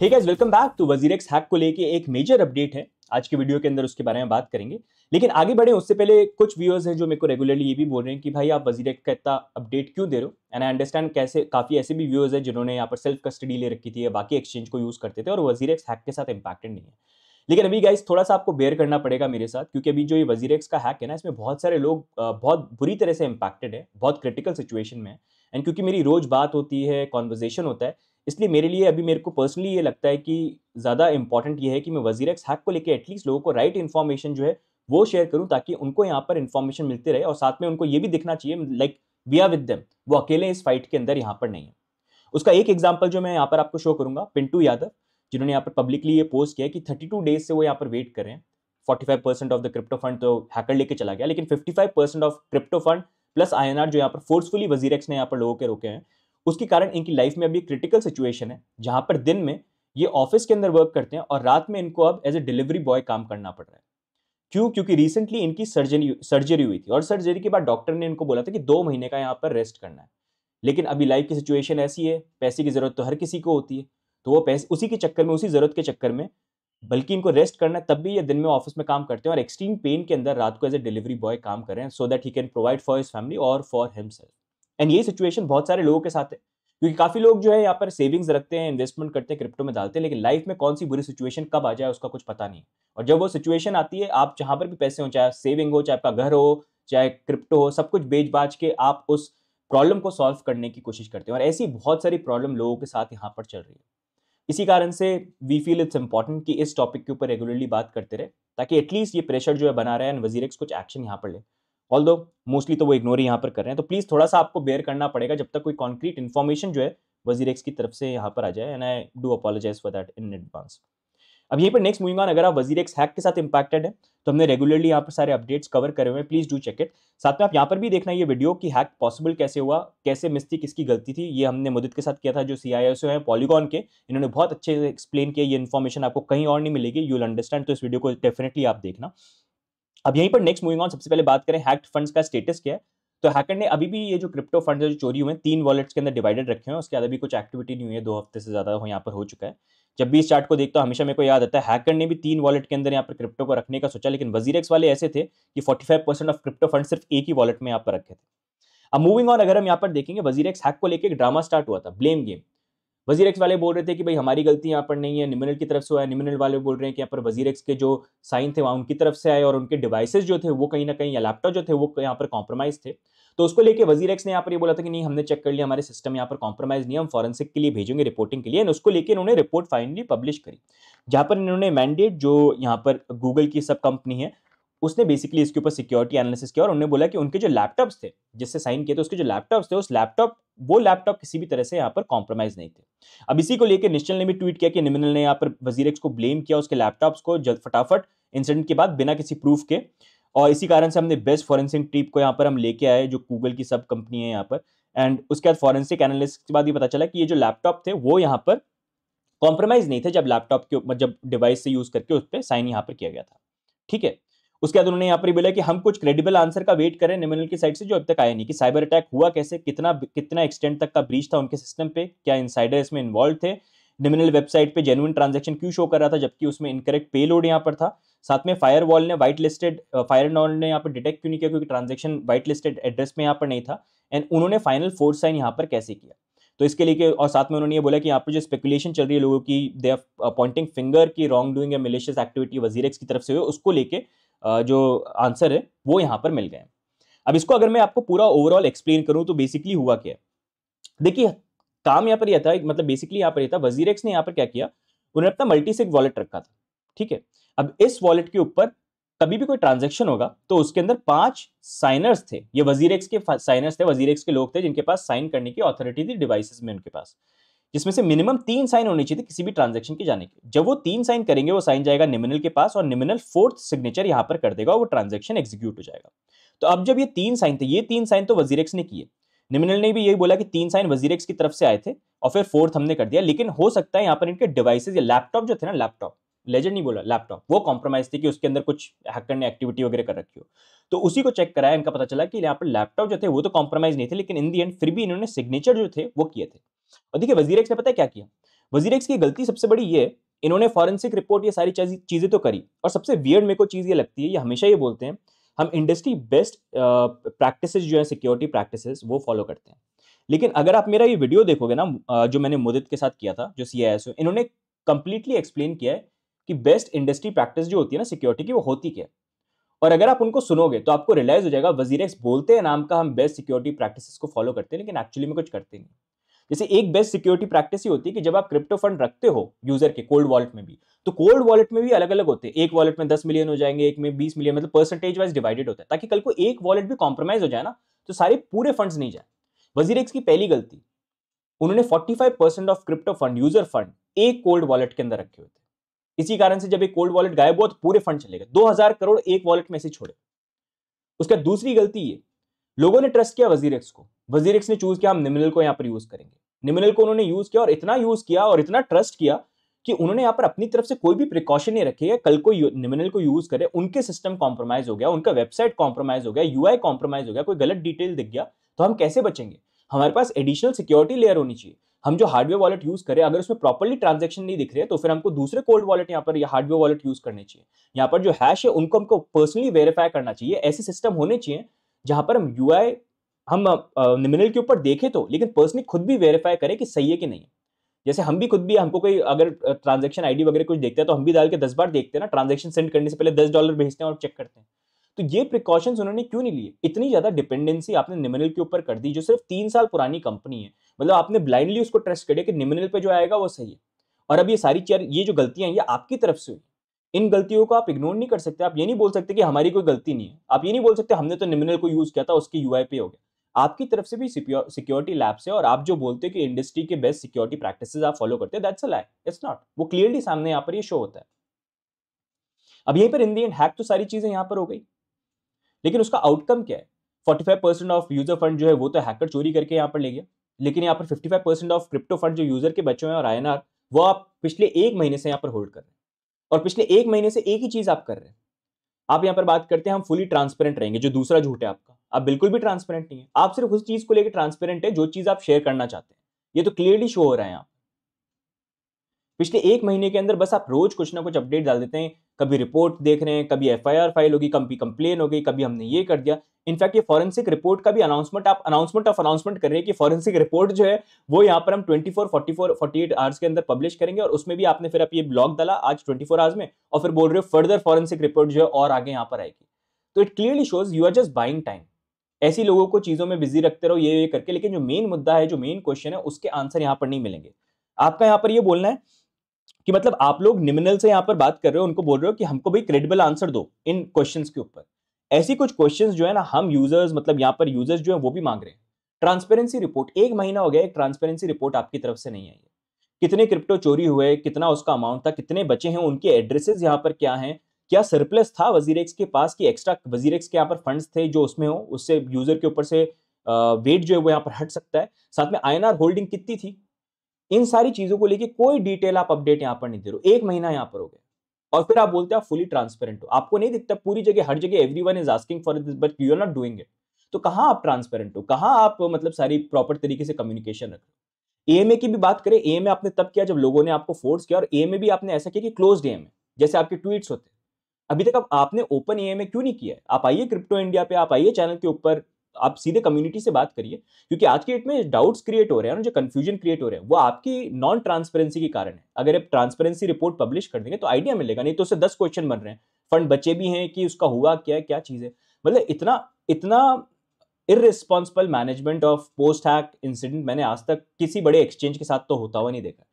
ठीक है welcome back तो वजीरेक्स हैक को लेके एक मेजर अपडेट है आज की वीडियो के अंदर उसके बारे में बात करेंगे लेकिन आगे बढ़े उससे पहले कुछ व्यूअर्स हैं जो मेरे को रेगुलरली ये भी बोल रहे हैं कि भाई आप एक्स का इतना अपडेट क्यों दे रहे हो एंड आई अंडरस्टैंड कैसे काफ़ी ऐसे भी व्यूअर्स हैं जिन्होंने यहाँ पर सेल्फ कस्टडी ले रखी थी या बाकी एक्सचेंज को यूज़ करते थे और वजीरेक्स हैक के साथ इंपैक्टेड नहीं है लेकिन अभी गाइज थोड़ा सा आपको बेयर करना पड़ेगा मेरे साथ क्योंकि अभी जो ये वजीरेक्स का हैक है ना इसमें बहुत सारे लोग बहुत बुरी तरह से इंपैक्टेड है बहुत क्रिटिकल सिचुएशन में है एंड क्योंकि मेरी रोज़ बात होती है कॉन्वर्जेशन होता है इसलिए मेरे लिए अभी मेरे को पर्सनली ये लगता है कि ज़्यादा इंपॉर्टेंट ये है कि मैं वजीर एक्स हैक को लेकर एटलीस्ट लोगों को राइट इन्फॉर्मेशन जो है वो शेयर करूँ ताकि उनको यहाँ पर इन्फॉर्मेशन मिलती रहे और साथ में उनको ये भी दिखना चाहिए like we are with them वो अकेले इस फाइट के अंदर यहाँ पर नहीं है उसका एक एग्जाम्पल जो मैं यहाँ पर आपको शो करूँगा पिंटू यादव जिन्होंने यहाँ पर पब्लिकली ये पोस्ट किया कि थर्टी टू डेज से वो यहाँ पर वेट कर रहे हैं forty five percent of the crypto fund तो हैकर लेके चला गया लेकिन fifty five percent of crypto fund plus आई जो यहाँ पर फोर्सफुली वजीरेक्स ने यहाँ पर लोगों के रोके हैं उसके कारण इनकी लाइफ में अभी क्रिटिकल सिचुएशन है जहाँ पर दिन में ये ऑफिस के अंदर वर्क करते हैं और रात में इनको अब एज ए डिलीवरी बॉय काम करना पड़ रहा है क्यों क्योंकि रिसेंटली इनकी सर्जरी सर्जरी हुई थी और सर्जरी के बाद डॉक्टर ने इनको बोला था कि दो महीने का यहाँ पर रेस्ट करना है लेकिन अभी लाइफ की सिचुएशन ऐसी है पैसे की ज़रूरत तो हर किसी को होती है तो वो पैसे उसी के चक्कर में उसी ज़रूरत के चक्कर में बल्कि इनको रेस्ट करना तब भी ये दिन में ऑफिस में काम करते हैं और एक्सट्रीम पेन के अंदर रात को एज ए डिलीवरी बॉय काम कर रहे हैं so that he can provide for his family और फॉर हिमसेल्फ एंड ये सिचुएशन बहुत सारे लोगों के साथ है क्योंकि काफ़ी लोग जो है यहाँ पर सेविंग्स रखते हैं इन्वेस्टमेंट करते हैं क्रिप्टो में डालते हैं लेकिन लाइफ में कौन सी बुरी सिचुएशन कब आ जाए उसका कुछ पता नहीं और जब वो सिचुएशन आती है आप जहां पर भी पैसे हो चाहे सेविंग हो चाहे आपका घर हो चाहे क्रिप्टो हो सब कुछ बेच बाज के आप उस प्रॉब्लम को सॉल्व करने की कोशिश करते हैं और ऐसी बहुत सारी प्रॉब्लम लोगों के साथ यहाँ पर चल रही है इसी कारण से वी फील इट्स इंपॉर्टेंट कि इस टॉपिक के ऊपर रेगुलरली बात करते रहे ताकि एटलीस्ट ये प्रेशर जो है बना रहा है एंड कुछ एक्शन यहाँ पर ले ऑल दो मोस्टली तो वो इग्नोर ही यहाँ पर कर रहे हैं तो प्लीज़ थोड़ा सा आपको बेयर करना पड़ेगा जब तक कोई कॉन्क्रीट इन्फॉर्मेशन जो है वजीर एक्स की तरफ से यहाँ पर आ जाए and I do apologize for that in advance अब यहीं पर नेक्स्ट मूविंग ऑन अगर आप वजीर एक्स हैक के साथ इंपैक्टेड है तो हमने रेगुलरली यहाँ पर सारे अपडेट्स कवर करे हुए हैं प्लीज डू चेक इट साथ में आप यहाँ पर भी देखना ये वीडियो कि हैक पॉसिबल कैसे हुआ कैसे मिस्ती किसकी गलती थी ये हमने मुदित के साथ किया था जो सी आई एस है पॉलीगॉन के इन्होंने बहुत अच्छे से एक्सप्लेन किया ये इन्फॉर्मेशन आपको कहीं और नहीं मिलेगी यू विल अंडरस्टैंड तो इस वीडियो को डेफिनेटली आप देखना अब यहीं पर नेक्स्ट मूविंग ऑन सबसे पहले बात करें हैक्ड फंड्स का स्टेटस क्या है तो हैकर ने अभी भी ये जो क्रिप्टो फंड जो चोरी हुए हैं तीन वॉलेट्स के अंदर डिवाइडेड रखे हैं उसके बाद अभी कुछ एक्टिविटी नहीं हुई है दो हफ्ते से ज़्यादा हो यहाँ पर हो चुका है जब भी इस चार्ट को देखता हूँ हमेशा मेरे को याद आता है हैकर ने भी तीन वॉलेट के अंदर यहाँ पर क्रिप्टो को रखने का सोचा लेकिन वजीरेक्स वाले ऐसे थे कि फोर्टी ऑफ क्रिप्टो फंड सिर्फ एक ही वॉलेट में यहाँ पर रखे थे अब मूविंग ऑन अगर हम यहाँ पर देखेंगे वजीरेक्स हैक को लेकर एक ड्रामा स्टार्ट हुआ था ब्लेम गेम वजीर एक्स वाले बोल रहे थे कि भाई हमारी गलती यहाँ पर नहीं है निमिनल की तरफ से आया निमिनल वाले बोल रहे हैं कि यहाँ पर वजीर एक्स के जो साइन थे वहाँ उनकी तरफ से आए और उनके डिवाइसेज जो थे वो कहीं ना कहीं या लैपटॉप जो थे वो यहाँ पर कॉम्प्रोमाइज थे तो उसको लेके वजीर एक्स ने यहाँ पर ये बोला था कि नहीं हमने चेक कर लिया हमारे सिस्टम यहाँ पर कॉम्प्रोमाइज नहीं हम फॉरेंसिक के लिए भेजेंगे रिपोर्टिंग के लिए एंड उसको लेकर इन्होंने रिपोर्ट फाइनली पब्लिश करी जहाँ पर इन्होंने मैंडेट जो यहाँ पर गूगल की सब कंपनी है उसने बेसिकली इसके ऊपर सिक्योरिटी एनालिसिस किया और उन्होंने बोला कि उनके जो लैपटॉप्स थे जिससे साइन किए थे तो उसके जो लैपटॉप्स थे उस लैपटॉप वो लैपटॉप किसी भी तरह से यहाँ पर कॉम्प्रोमाइज नहीं थे अब इसी को लेकर निश्चल ने भी ट्वीट किया कि निमिनल ने यहाँ पर वजीर को ब्लेम किया उसके लैपटॉप्स को जल्द फटाफट इंसिडेंट के बाद बिना किसी प्रूफ के और इसी कारण से हमने बेस्ट फॉरेंसिक ट्रिप को यहाँ पर हम लेके आए जो गूगल की सब कंपनी है यहाँ पर एंड उसके बाद फॉरेंसिक एनालिस के बाद ये पता चला कि ये जो लैपटॉप थे वो यहाँ पर कॉम्प्रोमाइज नहीं थे जब लैपटॉप के जब डिवाइस से यूज़ करके उस पर साइन यहाँ पर किया गया था ठीक है उसके बाद उन्होंने यहाँ पर बोला कि हम कुछ क्रेडिबल आंसर का वेट करें निमिनल की साइड से जो अब तक आया नहीं कि साइबर अटैक हुआ कैसे कितना कितना एक्सटेंट तक का ब्रीच था उनके सिस्टम पे क्या इंसाइडर इसमें इन्वॉल्व थे निमिनल वेबसाइट पे जेनुअन ट्रांजेक्शन क्यों शो कर रहा था जबकि उसमें इनकरेक्ट पे लोड यहाँ पर था साथ में फायरवॉल ने व्हाइट लिस्टेड फायर ने यहाँ पर डिटेक्ट क्यों नहीं किया क्योंकि ट्रांजेक्शन व्हाइट लिस्टेड एड्रेस में यहाँ पर नहीं था एंड उन्होंने फाइनल फोर्स साइन यहाँ पर कैसे किया तो इसके लिए और साथ में उन्होंने ये बोला कि यहाँ पर जो स्पेकुलेशन चल रही है लोगों की दे पॉइंटिंग फिंगर की रॉन्ग डूइंग या मिलिशियस एक्टिविटी वजीरेक्स की तरफ से हुई उसको लेके जो आंसर है वो यहाँ पर मिल गए अब इसको अगर मैं आपको पूरा ओवरऑल एक्सप्लेन करूँ तो बेसिकली हुआ क्या देखिए काम यहाँ पर यह था मतलब बेसिकली यहाँ पर यह था वजीर ने यहाँ पर क्या किया उन्होंने अपना मल्टीसिक वॉलेट रखा था ठीक है अब इस वॉलेट के ऊपर कभी भी कोई ट्रांजेक्शन होगा तो उसके अंदर पांच साइनर्स थे ये वजीरेक्स के साइनर्स थे वजीरेक्स के लोग थे जिनके पास साइन करने की ऑथोरिटी थी डिवाइसेस में उनके पास जिसमें से मिनिमम तीन साइन होनी चाहिए किसी भी ट्रांजेक्शन के जाने के जब वो तीन साइन करेंगे वो साइन जाएगा निमिनल के पास और निमिनल फोर्थ सिग्नेचर यहाँ पर कर देगा वो ट्रांजेक्शन एग्जीक्यूट हो जाएगा तो अब जब ये तीन साइन थे ये तीन साइन तो वजीरेक्स ने किए निमिनल ने भी यही बोला कि तीन साइन वजीरेक्स की तरफ से आए थे और फिर फोर्थ हमने कर दिया लेकिन हो सकता है यहाँ पर इनके डिवाइसेज या लैपटॉप जो थे ना लैपटॉप लेजर नहीं बोला लैपटॉप वो कॉम्प्रोमाइज थी कि उसके अंदर कुछ हैकर ने एक्टिविटी वगैरह कर रखी हो तो उसी को चेक कराया इनका पता चला कि यहाँ पर लैपटॉप जो थे वो तो कॉम्प्रोमाइज नहीं थे लेकिन इन दी एंड फिर भी इन्होंने सिग्नेचर जो थे वो किए थे और देखिए वजीर एक्स ने पता है क्या किया वजीर एक्स की गलती सबसे बड़ी ये इन्होंने फॉरेंसिक रिपोर्ट ये सारी चीज़ें तो करी और सबसे वियर्ड मेरे को चीज़ ये लगती है ये हमेशा ये बोलते हैं हम इंडस्ट्री बेस्ट प्रैक्टिस जो है सिक्योरिटी प्रैक्टिस वो फॉलो करते हैं लेकिन अगर आप मेरा ये वीडियो देखोगे ना जो मैंने मुदित के साथ किया था जो सी इन्होंने कंप्लीटली एक्सप्लेन किया है कि बेस्ट इंडस्ट्री प्रैक्टिस जो होती है ना सिक्योरिटी की वो होती क्या और अगर आप उनको सुनोगे तो आपको रियलाइज हो जाएगा वजीर एक्स बोलते हैं नाम का हम बेस्ट सिक्योरिटी प्रैक्टिस को फॉलो करते हैं लेकिन एक्चुअली में कुछ करते नहीं जैसे एक बेस्ट सिक्योरिटी प्रैक्टिस ही होती है कि जब आप क्रिप्टो फंड रखते हो यूजर के कोल्ड वॉलेट में भी तो कोल्ड वॉलेट में भी अलग अलग होते हैं एक वॉलेट में दस मिलियन हो जाएंगे एक में बीस मिलियन मतलब परसेंटेज वाइज डिवाइडेड होता है ताकि कल को एक वॉलेट भी कॉम्प्रोमाइज हो जाए ना तो सारे पूरे फंड्स नहीं जाए वजीर की पहली गलती उन्होंने forty of crypto fund user fund एक कोल्ड वॉलेट के अंदर रखे हुए थे इसी कारण से जब एक कोल्ड वॉलेट गायब हुआ तो पूरे फंड चले गए हजार करोड़ एक वॉलेट में से छोड़े उसका दूसरी गलती ये लोगों ने ट्रस्ट किया वजीर एक्स को वजीर एक्स ने चूज किया हम निमिनल को यहाँ पर यूज करेंगे निमिनल को उन्होंने यूज किया और इतना यूज किया और इतना ट्रस्ट किया कि उन्होंने यहाँ पर अपनी तरफ से कोई भी प्रिकॉशन नहीं रखे कल को निमिनल को यूज करे उनके सिस्टम कॉम्प्रोमाइज हो गया उनका वेबसाइट कॉम्प्रोमाइज हो गया यूआई कॉम्प्रोमाइज हो गया कोई गलत डिटेल दिख गया तो हम कैसे बचेंगे हमारे पास एडिशनल सिक्योरिटी लेयर होनी चाहिए हम जो हार्डवेयर वॉलेट यूज करें अगर उसमें प्रॉपरली ट्रांजेक्शन नहीं दिख रहे तो फिर हमको दूसरे कोल्ड वॉलेट यहाँ पर हार्डवेयर वॉलेट यूज करने चाहिए यहाँ पर जो हैश है उनको हमको पर्सनली वेरीफाई करना चाहिए ऐसे सिस्टम होने चाहिए जहां पर हम यू हम निमिनल के ऊपर देखें तो लेकिन पर्सनली खुद भी वेरीफाई करें कि सही है कि नहीं है जैसे हम भी खुद भी हमको कोई अगर ट्रांजेक्शन आईडी वगैरह कुछ देखते हैं तो हम भी डाल के दस बार देखते हैं ना ट्रांजेक्शन सेंड करने से पहले दस डॉलर भेजते हैं और चेक करते हैं तो ये प्रिकॉशंस उन्होंने क्यों नहीं लिए इतनी ज़्यादा डिपेंडेंसी आपने निमिनल के ऊपर कर दी जो सिर्फ तीन साल पुरानी कंपनी है मतलब आपने ब्लाइंडली उसको ट्रस्ट कर दिया कि निमिनल पर जो आएगा वो सही है और अब ये सारी चेयर ये जो गलतियां ये आपकी तरफ से हुई इन गलतियों को आप इग्नोर नहीं कर सकते आप ये नहीं बोल सकते कि हमारी कोई गलती नहीं है आप ये नहीं बोल सकते हमने तो निमिनल को यूज़ किया था उसकी यू हो गया आपकी तरफ से भी सिक्योरिटी लैब्स है और आप जो बोलते हैं कि इंडस्ट्री के बेस्ट सिक्योरिटी प्रैक्टिस आप फॉलो करते हैं इट्स नॉट वो क्लियरली सामने यहाँ पर ये शो होता है अब यहीं पर इन दी एंड हैक तो सारी चीज़ें यहाँ पर हो गई लेकिन उसका आउटकम क्या है forty five percent of user fund जो है वो तो हैकर चोरी करके यहाँ पर ले गया लेकिन यहाँ पर fifty five percent of crypto fund जो यूजर के बच्चों हैं और आई वो आप पिछले एक महीने से यहाँ पर होल्ड कर रहे हैं और पिछले एक महीने से एक ही चीज़ आप कर रहे हैं आप यहाँ पर बात करते हैं हम फुली ट्रांसपेरेंट रहेंगे जो दूसरा झूठ है आपका आप बिल्कुल भी ट्रांसपेरेंट नहीं है आप सिर्फ उस चीज़ को लेकर ट्रांसपेरेंट है जो चीज़ आप शेयर करना चाहते हैं ये तो क्लियरली शो हो रहा है आप पिछले एक महीने के अंदर बस आप रोज कुछ ना कुछ अपडेट डाल देते हैं कभी रिपोर्ट देख रहे हैं कभी एफ फाइल होगी कभी कंप्लेन हो गई कभी हमने ये कर दिया इनफैक्ट ये फॉरेंसिक रिपोर्ट का भी अनाउंसमेंट आप अनाउंसमेंट ऑफ अनाउंसमेंट कर रहे हैं कि फॉरेंसिक रिपोर्ट जो है वो यहाँ पर हम 24, 44, 48 आवर्स के अंदर पब्लिश करेंगे और उसमें भी आपने फिर आप ये ब्लॉग डाला आज 24 आवर्स में और फिर बोल रहे हो फर्दर फॉरेंसिक रिपोर्ट जो है और आगे यहाँ पर आएगी तो it clearly shows you are just buying time ऐसी लोगों को चीज़ों में बिजी रखते रहो ये ये करके लेकिन जो मेन मुद्दा है जो मेन क्वेश्चन है उसके आंसर यहाँ पर नहीं मिलेंगे आपका यहाँ पर ये बोलना है कि मतलब आप लोग निमिनल से यहाँ पर बात कर रहे हो उनको बोल रहे हो कि हमको भाई क्रेडिबल आंसर दो इन क्वेश्चन के ऊपर ऐसी कुछ क्वेश्चन जो है ना हम यूजर्स मतलब यहाँ पर यूजर्स जो है वो भी मांग रहे हैं ट्रांसपेरेंसी रिपोर्ट एक महीना हो गया एक ट्रांसपेरेंसी रिपोर्ट आपकी तरफ से नहीं आई है कितने क्रिप्टो चोरी हुए कितना उसका अमाउंट था कितने बचे हैं उनके एड्रेसेस यहाँ पर क्या हैं क्या सरप्लस था वजीरेक्स के पास कि एक्स्ट्रा वजीरेक्स के यहाँ पर फंड्स थे जो उसमें हो उससे यूजर के ऊपर से वेट जो है वो यहाँ पर हट सकता है साथ में आई होल्डिंग कितनी थी इन सारी चीजों को लेके कोई डिटेल आप अपडेट यहाँ पर नहीं दे रहे हो एक महीना यहाँ पर हो गया और फिर आप बोलते हो आप फुली ट्रांसपेरेंट हो आपको नहीं दिखता पूरी जगह हर जगह everyone is asking for this but you are not doing it तो कहाँ आप ट्रांसपेरेंट हो कहाँ आप मतलब सारी प्रॉपर तरीके से कम्युनिकेशन रख रहे हो की भी बात करें ए आपने तब किया जब लोगों ने आपको फोर्स किया और ए भी आपने ऐसा किया कि क्लोज ए जैसे आपके ट्वीट्स होते अभी तक आप आपने ओपन ए क्यों नहीं किया आप आइए क्रिप्टो इंडिया पे आप आइए चैनल के ऊपर आप सीधे कम्युनिटी से बात करिए क्योंकि आज के डेट में डाउट्स क्रिएट हो रहे हैं और जो कन्फ्यूजन क्रिएट हो रहे हैं वो आपकी नॉन ट्रांसपेरेंसी के कारण है अगर आप ट्रांसपेरेंसी रिपोर्ट पब्लिश कर देंगे तो आइडिया मिलेगा नहीं तो उससे दस क्वेश्चन बन रहे हैं फंड बचे भी हैं कि उसका हुआ क्या क्या चीज़ है मतलब इतना इतना irresponsible management of post hack incident मैंने आज तक किसी बड़े एक्सचेंज के साथ तो होता हुआ नहीं देखा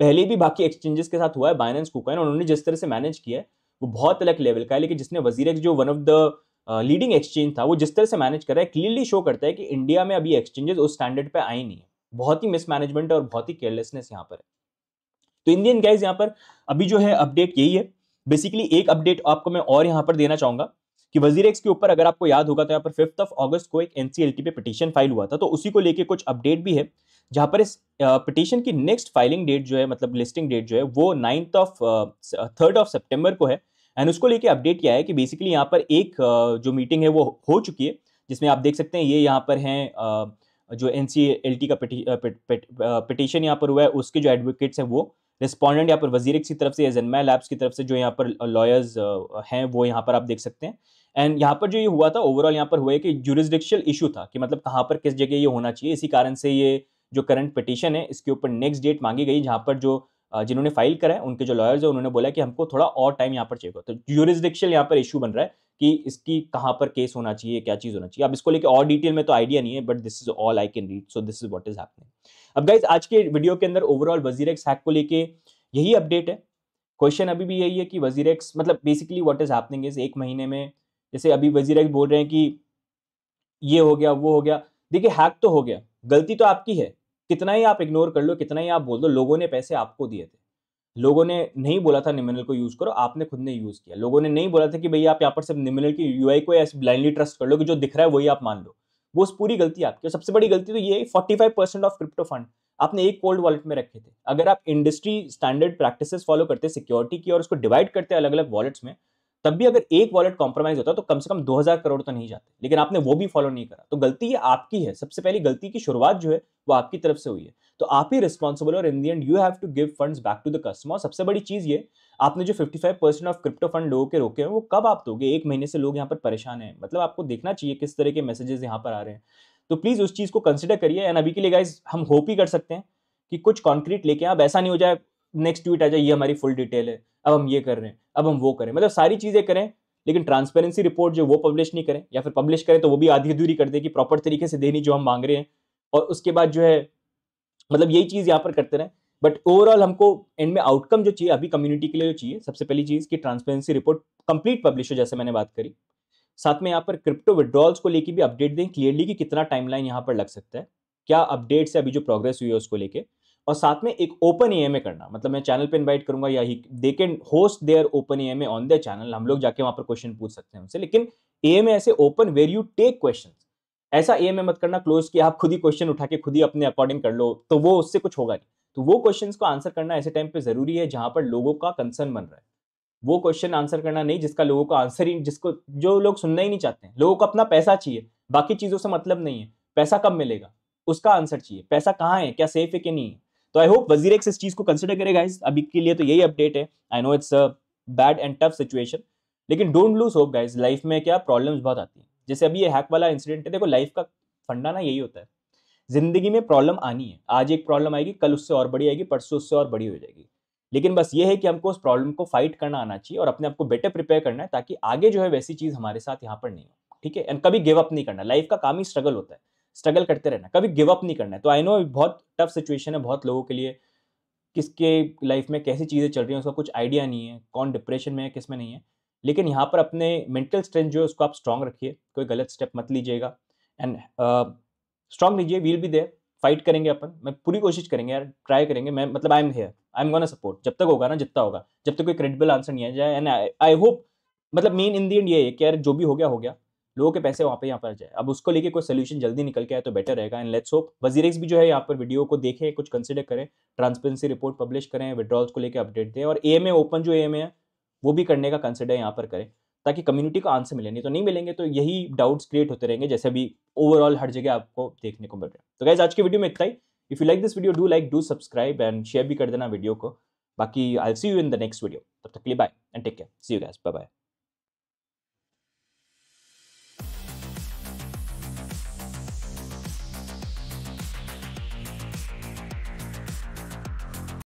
पहले भी बाकी एक्सचेंजेस के साथ हुआ है बाइनेंस कुकॉइन उन्होंने जिस तरह से मैनेज किया है वो बहुत अलग लेवल का है लेकिन जिसने वजीर जो one of the leading exchange था वो जिस तरह से मैनेज कर रहा है क्लियरली शो करता है कि इंडिया में अभी एक्सचेंजेस उस स्टैंडर्ड पे आए नहीं है बहुत ही मिसमैनेजमेंट और बहुत ही केयरलेसनेस यहाँ पर है तो इंडियन गाइज यहाँ पर अभी जो है अपडेट यही है बेसिकली एक अपडेट आपको मैं और यहाँ पर देना चाहूंगा कि वजीर एक्स के ऊपर अगर आपको याद होगा तो यहाँ पर फिफ्थ ऑफ अगस्त को एक एनसीएलटी पे पिटीशन फाइल हुआ था तो उसी को लेके कुछ अपडेट भी है जहाँ पर इस पिटीशन की नेक्स्ट फाइलिंग डेट जो है मतलब लिस्टिंग डेट जो है वो ninth of third of September को है एंड उसको लेके अपडेट किया है कि बेसिकली यहाँ पर एक जो मीटिंग है वो हो चुकी है जिसमें आप देख सकते हैं ये यहाँ पर हैं जो एन सी एल टी का पिटिशन यहाँ पर हुआ है उसके जो एडवोकेट्स हैं वो रिस्पॉन्डेंट यहाँ पर वजीर की तरफ से या जन्मा लैब्स की तरफ से जो यहाँ पर लॉयर्स हैं वो यहाँ पर आप देख सकते हैं एंड यहाँ पर जो ये हुआ था ओवरऑल यहाँ पर हुआ है कि जुरिस्डिक्शल इशू था कि मतलब कहाँ पर किस जगह ये होना चाहिए इसी कारण से ये जो करंट पिटिशन है इसके ऊपर नेक्स्ट डेट मांगी गई जहाँ पर जो जिन्होंने फाइल करा है उनके जो लॉयर्स हैं उन्होंने बोला कि हमको थोड़ा और टाइम यहाँ पर चाहिए होगा तो यूरिस्डिक्शन यहाँ पर इशू बन रहा है कि इसकी कहाँ पर केस होना चाहिए क्या चीज़ होना चाहिए अब इसको लेकर और डिटेल में तो आइडिया नहीं है but this is all I can read so this is what is happening अब गाइज आज के वीडियो के अंदर ओवरऑल वजीर एक्स हैक को लेके यही अपडेट है क्वेश्चन अभी भी यही है कि वजीर एक्स मतलब basically what is happening is एक महीने में जैसे अभी वजीर एक्स बोल रहे हैं कि ये हो गया वो हो गया देखिए हैक तो हो गया गलती तो आपकी है कितना ही आप इग्नोर कर लो कितना ही आप बोल दो लोगों ने पैसे आपको दिए थे लोगों ने नहीं बोला था निमिनल को यूज़ करो आपने खुद ने यूज़ किया लोगों ने नहीं बोला था कि भैया आप यहाँ पर सिर्फ निमिनल की यू को ऐसे ब्लाइंडली ट्रस्ट कर लो कि जो दिख रहा है वही आप मान लो वो उस पूरी गलती आपकी और सबसे बड़ी गलती तो ये forty five percent of crypto fund आपने एक कोल्ड वॉलेट में रखे थे अगर आप इंडस्ट्री स्टैंडर्ड प्रैक्टिस फॉलो करते सिक्योरिटी की और उसको डिवाइड करते अलग अलग वॉलेट्स में तब भी अगर एक वॉलेट कॉम्प्रोमाइज होता तो कम से कम 2000 करोड़ तो नहीं जाते लेकिन आपने वो भी फॉलो नहीं करा तो गलती ये आपकी है सबसे पहली गलती की शुरुआत जो है वो आपकी तरफ से हुई है तो आप ही रिस्पॉन्सिबल और in the end you have to give funds back to the customer और सबसे बड़ी चीज़ ये आपने जो 55 परसेंट ऑफ क्रिप्टो फंड लोगों के रोके हैं वो कब आप दोगे एक महीने से लोग यहाँ पर परेशान हैं मतलब आपको देखना चाहिए किस तरह के मैसेजेस यहाँ पर आ रहे हैं तो प्लीज़ उस चीज़ को कंसिडर करिए एंड अभी के लिए गाइज हम होप ही कर सकते हैं कि कुछ कॉन्क्रीट लेके आप ऐसा नहीं हो जाए नेक्स्ट ट्वीट आ जाए ये हमारी फुल डिटेल है अब हम ये कर रहे हैं अब हम वो करें मतलब सारी चीज़ें करें लेकिन ट्रांसपेरेंसी रिपोर्ट जो वो पब्लिश नहीं करें या फिर पब्लिश करें तो वो भी आधी अधूरी कर दे कि प्रॉपर तरीके से देनी जो हम मांग रहे हैं और उसके बाद जो है मतलब यही चीज़ यहाँ पर करते रहें बट ओवरऑल हमको एंड में आउटकम जो चाहिए अभी कम्युनिटी के लिए जो चाहिए सबसे पहली चीज़ कि ट्रांसपेरेंसी रिपोर्ट कंप्लीट पब्लिश हो जैसे मैंने बात करी साथ में यहाँ पर क्रिप्टो विड्रॉल्स को लेकर भी अपडेट दें क्लियरली कि कितना टाइमलाइन यहाँ पर लग सकता है क्या अपडेट्स है अभी जो प्रोग्रेस हुई है उसको लेकर और साथ में एक ओपन ई करना मतलब मैं चैनल पे इनवाइट करूंगा या ही they can host their open ई ऑन देयर चैनल हम लोग जाके वहां पर क्वेश्चन पूछ सकते हैं उनसे लेकिन ए एम ऐसे open where you take question ऐसा ए मत करना क्लोज कि आप खुद ही क्वेश्चन उठा के खुद ही अपने अकॉर्डिंग कर लो तो वो उससे कुछ होगा नहीं तो वो क्वेश्चन को आंसर करना ऐसे टाइम पे जरूरी है जहां पर लोगों का कंसर्न बन रहा है वो क्वेश्चन आंसर करना नहीं जिसका लोगों को आंसर ही जिसको जो लोग सुनना ही नहीं चाहते हैं लोगों को अपना पैसा चाहिए बाकी चीज़ों से मतलब नहीं है पैसा कब मिलेगा उसका आंसर चाहिए पैसा कहाँ है क्या सेफ है कि नहीं है तो आई होप वजीर एक्स इस चीज़ को कंसिडर करेगा इस अभी के लिए तो यही अपडेट है I know it's bad and tough situation लेकिन don't lose hope guys life में क्या प्रॉब्लम्स बहुत आती हैं जैसे अभी ये हैक वाला इंसिडेंट है देखो लाइफ का फंडा ना यही होता है ज़िंदगी में प्रॉब्लम आनी है आज एक प्रॉब्लम आएगी कल उससे और बड़ी आएगी परसों उससे और बड़ी हो जाएगी लेकिन बस ये है कि हमको उस प्रॉब्लम को फाइट करना आना चाहिए और अपने आप को बेटर प्रिपेयर करना है ताकि आगे जो है वैसी चीज़ हमारे साथ यहाँ पर नहीं हो ठीक है एंड कभी गिव अप नहीं करना लाइफ का काम ही स्ट्रगल होता है स्ट्रगल करते रहना कभी गिव अप नहीं करना है तो आई नो बहुत टफ सिचुएशन है बहुत लोगों के लिए किसके लाइफ में कैसी चीज़ें चल रही हैं उसका कुछ आइडिया नहीं है कौन डिप्रेशन में है किस में नहीं है लेकिन यहाँ पर अपने मेंटल स्ट्रेंथ जो है उसको आप स्ट्रांग रखिए कोई गलत स्टेप मत लीजिएगा एंड स्ट्रांग लीजिए वील भी देर फाइट करेंगे अपन मैं पूरी कोशिश करेंगे यार ट्राई करेंगे मैं मतलब I am here I am gonna support जब तक होगा ना जितना होगा जब तक कोई क्रेडिबल आंसर नहीं आ जाए एंड आई होप मतलब मेन इन दी एंड ये है कि यार जो भी हो गया हो गया लोगों के पैसे वहाँ पे यहाँ पर जाए अब उसको लेके कोई सोल्यूशन जल्दी निकल के आए तो बेटर रहेगा एंड लेट्स होप वजीरेक्स भी जो है यहाँ पर वीडियो को देखें कुछ कंसिडर करें ट्रांसपेरेंसी रिपोर्ट पब्लिश करें विड्रॉल्स को लेकर अपडेट दें और ए ओपन जो ए है वो भी करने का कंसिडर यहाँ पर करें ताकि कम्युनिटी को आंसर मिले नहीं तो नहीं मिलेंगे तो यही डाउट्स क्रिएट होते रहेंगे जैसे भी ओवरऑल हर जगह आपको देखने को मिल रहा है तो गैस आज की वीडियो में इतना ही if you like this video do like do subscribe and share भी कर देना वीडियो को बाकी I see you in the next video तब तक लिए bye and take care see you guys bye bye